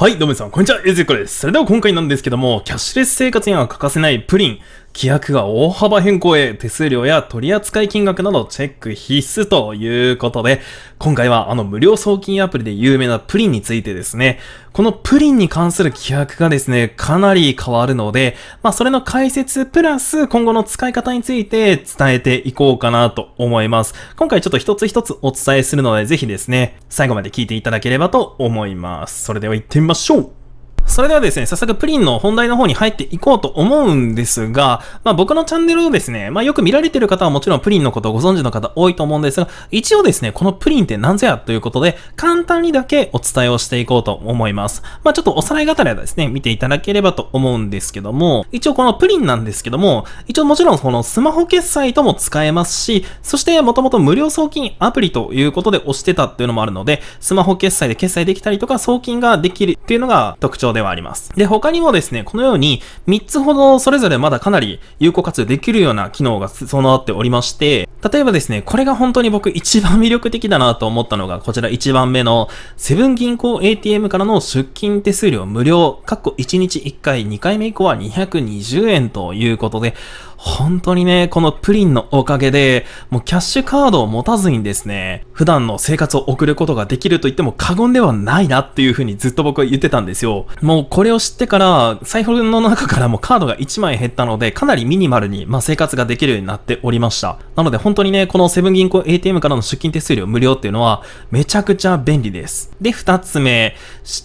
はい、どうも皆さん、こんにちは、エズこです。それでは今回なんですけども、キャッシュレス生活には欠かせないプリン、規約が大幅変更へ、手数料や取扱金額などチェック必須ということで、今回はあの無料送金アプリで有名なプリンについてですね、このプリンに関する規約がですね、かなり変わるので、まあそれの解説プラス今後の使い方について伝えていこうかなと思います。今回ちょっと一つ一つお伝えするので、ぜひですね、最後まで聞いていただければと思います。それでは行ってみましょうそれではですね、早速プリンの本題の方に入っていこうと思うんですが、まあ僕のチャンネルをですね、まあよく見られてる方はもちろんプリンのことをご存知の方多いと思うんですが、一応ですね、このプリンって何ぞやということで、簡単にだけお伝えをしていこうと思います。まあちょっとおさらい方たはですね、見ていただければと思うんですけども、一応このプリンなんですけども、一応もちろんこのスマホ決済とも使えますし、そしてもともと無料送金アプリということで押してたっていうのもあるので、スマホ決済で決済できたりとか送金ができるっていうのが特徴です。ではあります。で、他にもですね、このように3つほどそれぞれまだかなり有効活用できるような機能が備わっておりまして、例えばですね、これが本当に僕一番魅力的だなと思ったのが、こちら1番目の、セブン銀行 ATM からの出金手数料無料、かっこ1日1回、2回目以降は220円ということで、本当にね、このプリンのおかげで、もうキャッシュカードを持たずにですね、普段の生活を送ることができると言っても過言ではないなっていう風にずっと僕は言ってたんですよ。もうこれを知ってから、財布の中からもカードが1枚減ったので、かなりミニマルに、まあ、生活ができるようになっておりました。なので本当にね、このセブン銀行 ATM からの出金手数料無料っていうのは、めちゃくちゃ便利です。で、2つ目、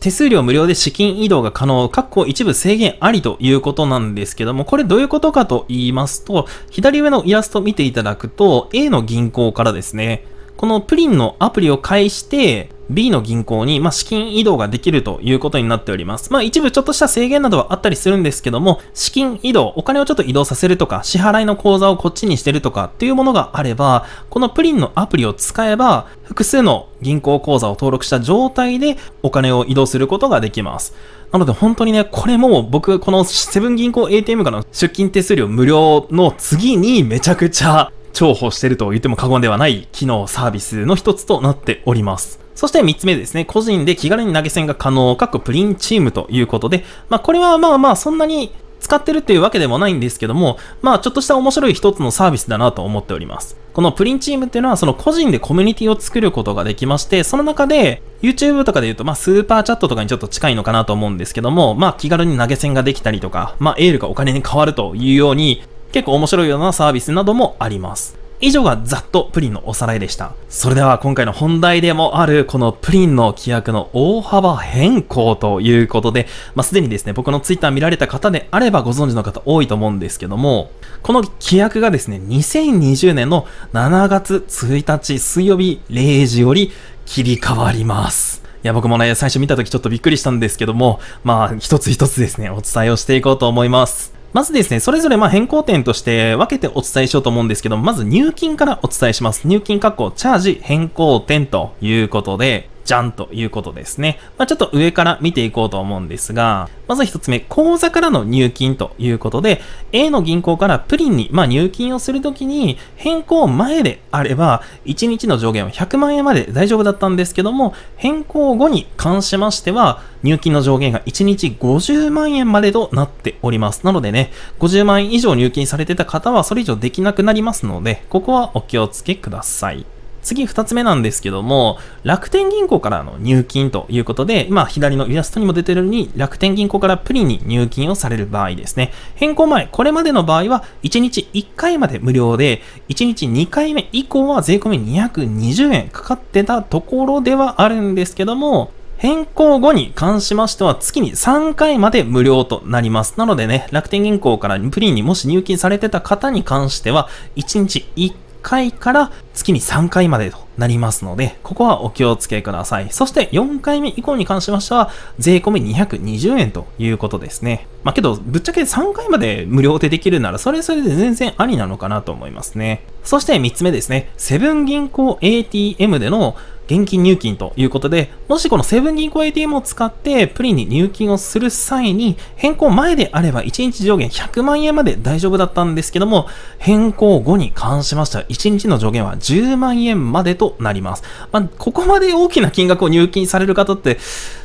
手数料無料で資金移動が可能、確保一部制限ありということなんですけども、これどういうことかと言いますますと、左上のイラストを見ていただくと、A の銀行からですね、このプリンのアプリを介して、B の銀行に、まあ、資金移動ができるということになっております。まあ、一部ちょっとした制限などはあったりするんですけども、資金移動、お金をちょっと移動させるとか、支払いの口座をこっちにしてるとかっていうものがあれば、このプリンのアプリを使えば、複数の銀行口座を登録した状態でお金を移動することができます。なので本当にね、これも僕、このセブン銀行 ATM からの出金手数料無料の次にめちゃくちゃ重宝してると言っても過言ではない機能サービスの一つとなっております。そして3つ目ですね、個人で気軽に投げ銭が可能、各プリンチームということで、まあこれはまあまあそんなに使ってるっていうわけでもないんですけども、まあちょっとした面白い一つのサービスだなと思っております。このプリンチームっていうのはその個人でコミュニティを作ることができまして、その中で YouTube とかで言うとまあスーパーチャットとかにちょっと近いのかなと思うんですけども、まあ気軽に投げ銭ができたりとか、まあエールがお金に変わるというように、結構面白いようなサービスなどもあります。以上がざっとプリンのおさらいでした。それでは今回の本題でもあるこのプリンの規約の大幅変更ということで、まあ、すでにですね、僕のツイッター見られた方であればご存知の方多いと思うんですけども、この規約がですね、2020年の7月1日水曜日0時より切り替わります。いや、僕もね、最初見た時ちょっとびっくりしたんですけども、まあ、一つ一つですね、お伝えをしていこうと思います。まずですね、それぞれま変更点として分けてお伝えしようと思うんですけど、まず入金からお伝えします。入金確保、チャージ変更点ということで、じゃんということですね。まあ、ちょっと上から見ていこうと思うんですが、まず一つ目、口座からの入金ということで、A の銀行からプリンに、まあ、入金をするときに、変更前であれば、1日の上限は100万円まで大丈夫だったんですけども、変更後に関しましては、入金の上限が1日50万円までとなっております。なのでね、50万円以上入金されてた方はそれ以上できなくなりますので、ここはお気をつけください。次2つ目なんですけども、楽天銀行からの入金ということで、今左のイラストにも出てるように、楽天銀行からプリに入金をされる場合ですね。変更前、これまでの場合は1日1回まで無料で、1日2回目以降は税込220円かかってたところではあるんですけども、変更後に関しましては月に3回まで無料となります。なのでね、楽天銀行からプリンにもし入金されてた方に関しては、1日1回から月に3回までとなりますので、ここはお気をつけください。そして4回目以降に関しましては、税込み220円ということですね。まあけど、ぶっちゃけ3回まで無料でできるなら、それそれで全然ありなのかなと思いますね。そして3つ目ですね、セブン銀行 ATM での現金入金ということで、もしこのセブン銀行 ATM を使ってプリンに入金をする際に、変更前であれば1日上限100万円まで大丈夫だったんですけども、変更後に関しましては1日の上限は10万円までとなります。まあ、ここまで大きな金額を入金される方って、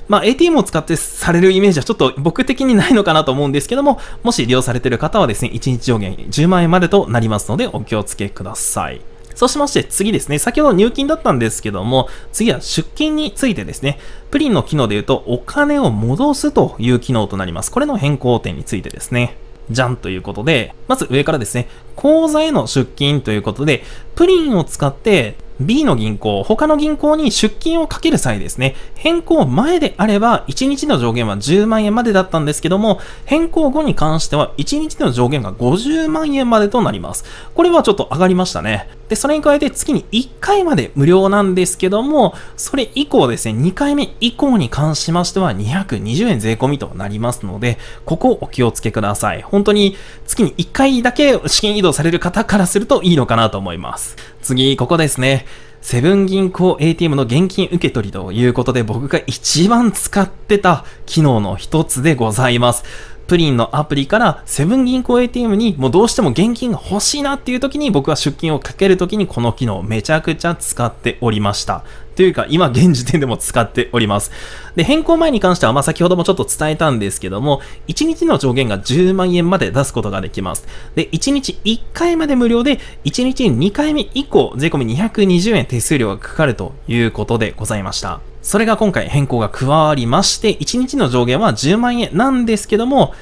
まあ、ATM を使ってされるイメージはちょっと僕的にないのかなと思うんですけども、もし利用されている方はですね、1日上限10万円までとなりますので、お気をつけください。そうしまして次ですね、先ほど入金だったんですけども、次は出金についてですね、プリンの機能で言うとお金を戻すという機能となります。これの変更点についてですね。じゃんということで、まず上からですね、口座への出金ということで、プリンを使って B の銀行、他の銀行に出金をかける際ですね、変更前であれば1日の上限は10万円までだったんですけども、変更後に関しては1日の上限が50万円までとなります。これはちょっと上がりましたね。で、それに加えて月に1回まで無料なんですけども、それ以降ですね、2回目以降に関しましては220円税込みとなりますので、ここをお気をつけください。本当に月に1回だけ資金移動される方からするといいのかなと思います。次、ここですね。セブン銀行 ATM の現金受け取りということで僕が一番使ってた機能の一つでございます。プリンのアプリからセブン銀行 ATM にもうどうしても現金が欲しいなっていう時に僕は出勤をかける時にこの機能めちゃくちゃ使っておりました。というか、今現時点でも使っております。で、変更前に関しては、まあ、先ほどもちょっと伝えたんですけども、1日の上限が10万円まで出すことができます。で、1日1回まで無料で、1日2回目以降、税込み220円手数料がかかるということでございました。それが今回変更が加わりまして、1日の上限は10万円なんですけども、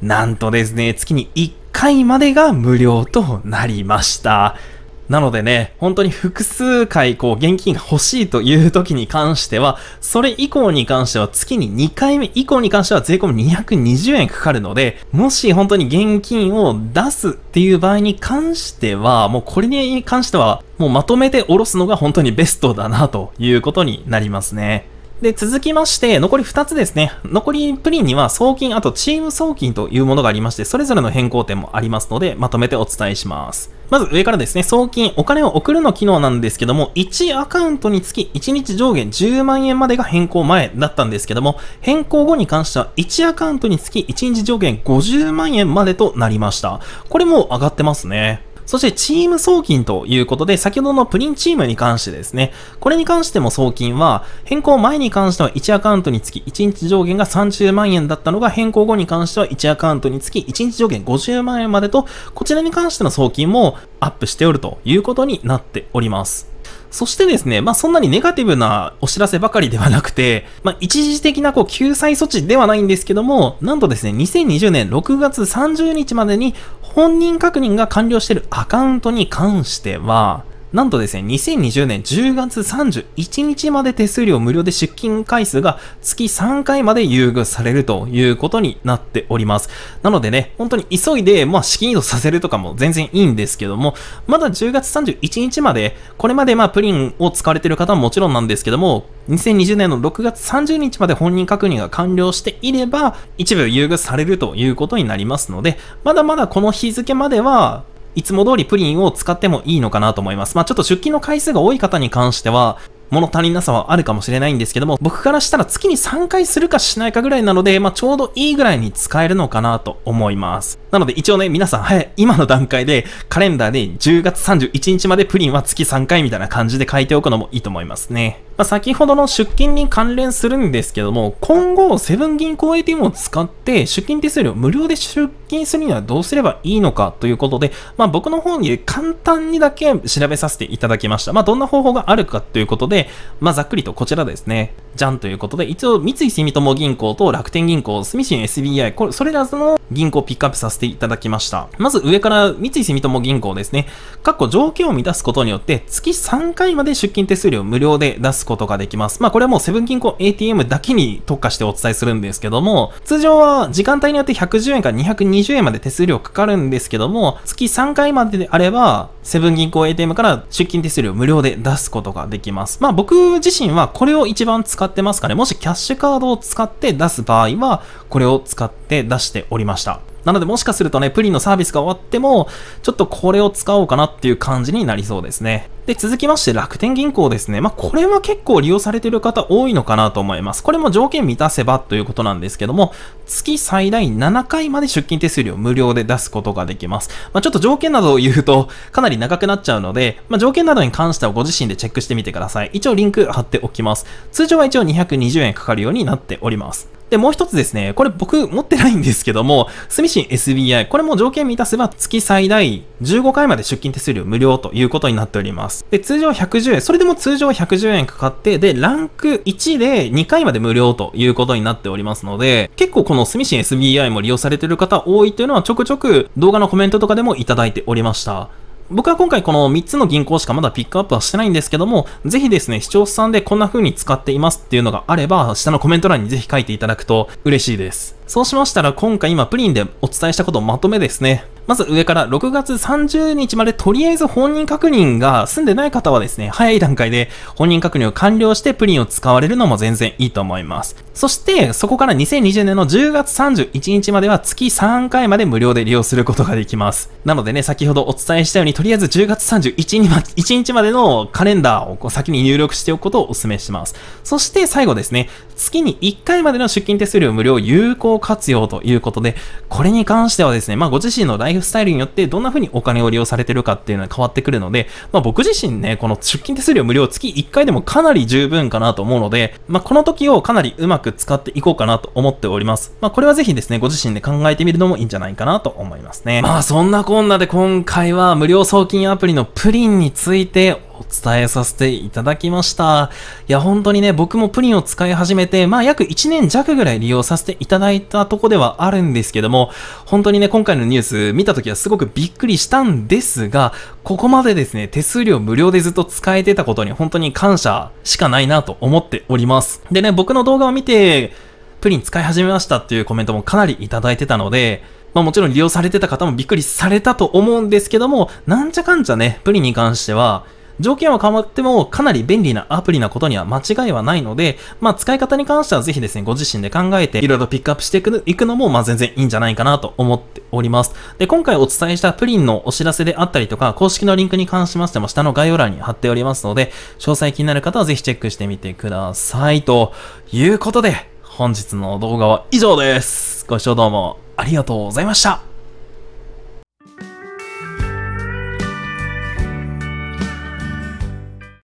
なんとですね、月に1回までが無料となりました。なのでね、本当に複数回こう現金が欲しいという時に関しては、それ以降に関しては月に2回目以降に関しては税込み220円かかるので、もし本当に現金を出すっていう場合に関しては、もうこれに関してはもうまとめておろすのが本当にベストだなということになりますね。で、続きまして、残り2つですね。残りプリンには送金、あとチーム送金というものがありまして、それぞれの変更点もありますので、まとめてお伝えします。まず上からですね、送金、お金を送るの機能なんですけども、1アカウントにつき1日上限10万円までが変更前だったんですけども、変更後に関しては1アカウントにつき1日上限50万円までとなりました。これも上がってますね。そしてチーム送金ということで、先ほどのプリンチームに関してですね、これに関しても送金は、変更前に関しては1アカウントにつき1日上限が30万円だったのが、変更後に関しては1アカウントにつき1日上限50万円までと、こちらに関しての送金もアップしておるということになっております。そしてですね、まあ、そんなにネガティブなお知らせばかりではなくて、まあ、一時的なこう救済措置ではないんですけども、なんとですね、2020年6月30日までに本人確認が完了してるアカウントに関しては、なんとですね、2020年10月31日まで手数料無料で出勤回数が月3回まで優遇されるということになっております。なのでね、本当に急いで、まあ、資金移動させるとかも全然いいんですけども、まだ10月31日まで、これまでまあ、プリンを使われている方はもちろんなんですけども、2020年の6月30日まで本人確認が完了していれば、一部優遇されるということになりますので、まだまだこの日付までは、いつも通りプリンを使ってもいいのかなと思います。まあちょっと出勤の回数が多い方に関しては、物足りなさはあるかもしれないんですけども、僕からしたら月に3回するかしないかぐらいなので、まあ、ちょうどいいぐらいに使えるのかなと思います。なので一応ね、皆さん、はい、今の段階でカレンダーで10月31日までプリンは月3回みたいな感じで書いておくのもいいと思いますね。まあ、先ほどの出金に関連するんですけども、今後、セブン銀行 ATM を使って出金手数料無料で出金するにはどうすればいいのかということで、まあ、僕の方に簡単にだけ調べさせていただきました。まあ、どんな方法があるかということで、まあ、ざっくりとこちらですね。じゃんということで、一応、三井住友銀行と楽天銀行、住信 SBI、これ、それらの銀行をピックアップさせていただきました。まず上から三井住友銀行ですね。条件を満たすことによって、月3回まで出金手数料無料で出すすことができます。まあこれはもうセブン銀行 ATM だけに特化してお伝えするんですけども、通常は時間帯によって110円から220円まで手数料かかるんですけども、月3回までであれば、セブン銀行 ATM から出金手数料無料で出すことができます。まあ僕自身はこれを一番使ってますかね。もしキャッシュカードを使って出す場合は、これを使って出しておりました。なのでもしかするとね、プリンのサービスが終わっても、ちょっとこれを使おうかなっていう感じになりそうですね。で、続きまして楽天銀行ですね。まあ、これは結構利用されてる方多いのかなと思います。これも条件満たせばということなんですけども、月最大7回まで出金手数料無料で出すことができます。まあ、ちょっと条件などを言うと、かなり長くなっちゃうので、まあ、条件などに関してはご自身でチェックしてみてください。一応リンク貼っておきます。通常は一応220円かかるようになっております。で、もう一つですね、これ僕持ってないんですけども、スミシン SBI、これも条件満たせば月最大15回まで出金手数料無料ということになっております。で、通常110円、それでも通常110円かかって、で、ランク1で2回まで無料ということになっておりますので、結構このスミシン SBI も利用されてる方多いというのはちょくちょく動画のコメントとかでもいただいておりました。僕は今回この3つの銀行しかまだピックアップはしてないんですけども、ぜひですね、視聴者さんでこんな風に使っていますっていうのがあれば、下のコメント欄にぜひ書いていただくと嬉しいです。そうしましたら今回今プリンでお伝えしたことをまとめですね、まず上から6月30日までとりあえず本人確認が済んでない方はですね、早い段階で本人確認を完了してプリンを使われるのも全然いいと思います。そして、そこから2020年の10月31日までは月3回まで無料で利用することができます。なのでね、先ほどお伝えしたように、とりあえず10月31日までのカレンダーを先に入力しておくことをお勧めします。そして最後ですね、月に1回までの出勤手数料無料有効活用ということで、これに関してはですね、まあご自身のライフスタイルによってどんな風にお金を利用されてるかっていうのは変わってくるので、まあ、僕自身ね、この出勤手数料無料月1回でもかなり十分かなと思うので、まあ、この時をかなりうまく使っていこうかなと思っております。まあ、これはぜひですね、ご自身で考えてみるのもいいんじゃないかなと思いますね。まあ、そんなこんなで今回は無料送金アプリのプリンについて伝えさせていただきました。いや、本当にね、僕もプリンを使い始めて、まあ約1年弱ぐらい利用させていただいたとこではあるんですけども、本当にね、今回のニュース見た時はすごくびっくりしたんですが、ここまでですね、手数料無料でずっと使えてたことに本当に感謝しかないなと思っております。でね、僕の動画を見て、プリン使い始めましたっていうコメントもかなりいただいてたので、まあもちろん利用されてた方もびっくりされたと思うんですけども、なんちゃかんちゃね、プリンに関しては、条件は変わってもかなり便利なアプリなことには間違いはないので、まあ、使い方に関してはぜひですね、ご自身で考えて、いろいろピックアップしていくいくのも、まあ、全然いいんじゃないかなと思っております。で、今回お伝えしたプリンのお知らせであったりとか、公式のリンクに関しましても、下の概要欄に貼っておりますので、詳細気になる方はぜひチェックしてみてください。ということで、本日の動画は以上です。ご視聴どうもありがとうございました。